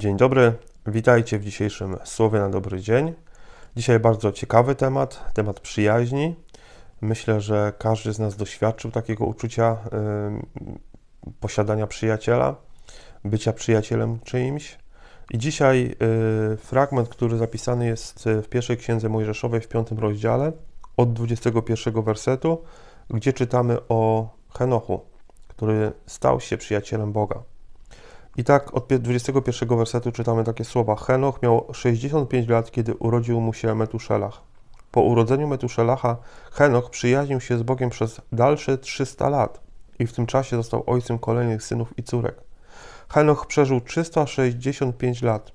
Dzień dobry, witajcie w dzisiejszym Słowie na Dobry Dzień. Dzisiaj bardzo ciekawy temat, temat przyjaźni. Myślę, że każdy z nas doświadczył takiego uczucia y, posiadania przyjaciela, bycia przyjacielem czyimś. I dzisiaj y, fragment, który zapisany jest y, w pierwszej księdze Mojżeszowej w piątym rozdziale, od 21 wersetu, gdzie czytamy o Henochu, który stał się przyjacielem Boga. I tak od 21 wersetu czytamy takie słowa. Henoch miał 65 lat, kiedy urodził mu się Metuszelach. Po urodzeniu Metuszelacha Henoch przyjaźnił się z Bogiem przez dalsze 300 lat i w tym czasie został ojcem kolejnych synów i córek. Henoch przeżył 365 lat.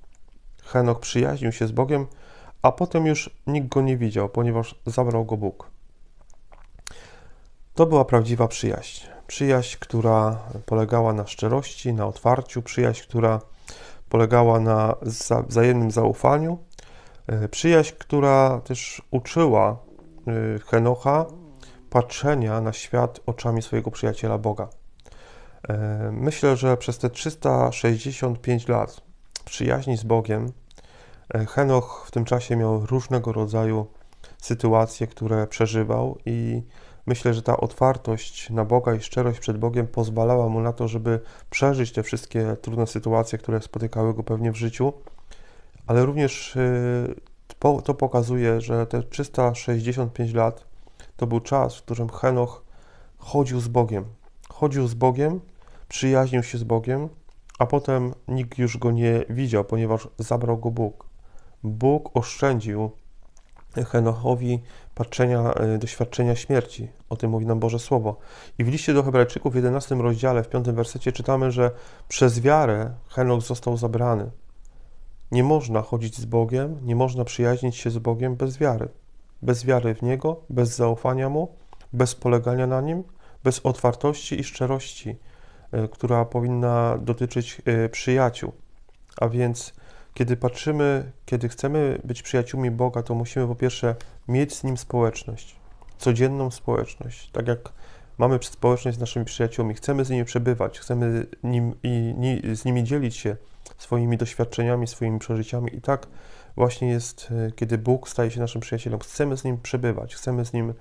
Henoch przyjaźnił się z Bogiem, a potem już nikt go nie widział, ponieważ zabrał go Bóg. To była prawdziwa przyjaźń. Przyjaźń, która polegała na szczerości, na otwarciu, przyjaźń, która polegała na wzajemnym zaufaniu, e, przyjaźń, która też uczyła e, Henocha patrzenia na świat oczami swojego przyjaciela Boga. E, myślę, że przez te 365 lat przyjaźni z Bogiem Henoch w tym czasie miał różnego rodzaju sytuacje, które przeżywał i Myślę, że ta otwartość na Boga i szczerość przed Bogiem pozwalała mu na to, żeby przeżyć te wszystkie trudne sytuacje, które spotykały go pewnie w życiu, ale również y, to pokazuje, że te 365 lat to był czas, w którym Henoch chodził z Bogiem. Chodził z Bogiem, przyjaźnił się z Bogiem, a potem nikt już go nie widział, ponieważ zabrał go Bóg. Bóg oszczędził Henochowi patrzenia, e, doświadczenia śmierci. O tym mówi nam Boże Słowo. I w liście do Hebrajczyków w 11 rozdziale, w 5 wersecie czytamy, że przez wiarę Henoch został zabrany. Nie można chodzić z Bogiem, nie można przyjaźnić się z Bogiem bez wiary. Bez wiary w Niego, bez zaufania Mu, bez polegania na Nim, bez otwartości i szczerości, e, która powinna dotyczyć e, przyjaciół. A więc kiedy patrzymy, kiedy chcemy być przyjaciółmi Boga, to musimy po pierwsze mieć z Nim społeczność, codzienną społeczność. Tak jak mamy społeczność z naszymi przyjaciółmi, chcemy z nimi przebywać, chcemy nim, i, ni, z nimi dzielić się swoimi doświadczeniami, swoimi przeżyciami. I tak właśnie jest, e, kiedy Bóg staje się naszym przyjacielem. Chcemy z nim przebywać, chcemy z nim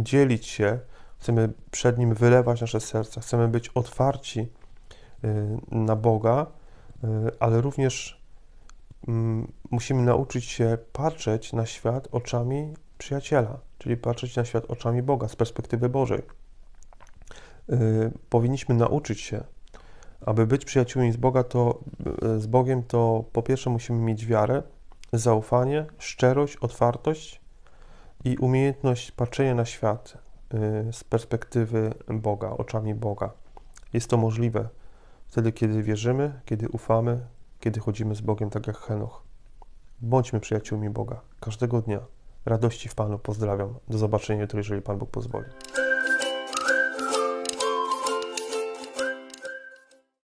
dzielić się, chcemy przed nim wylewać nasze serca, chcemy być otwarci e, na Boga, e, ale również Mm, musimy nauczyć się patrzeć na świat oczami przyjaciela, czyli patrzeć na świat oczami Boga z perspektywy Bożej. Y, powinniśmy nauczyć się, aby być przyjaciółmi z, Boga, to, y, z Bogiem, to po pierwsze musimy mieć wiarę, zaufanie, szczerość, otwartość i umiejętność patrzenia na świat y, z perspektywy Boga, oczami Boga. Jest to możliwe wtedy, kiedy wierzymy, kiedy ufamy, kiedy chodzimy z Bogiem tak jak Henoch. Bądźmy przyjaciółmi Boga każdego dnia. Radości w Panu pozdrawiam. Do zobaczenia jutro, jeżeli Pan Bóg pozwoli.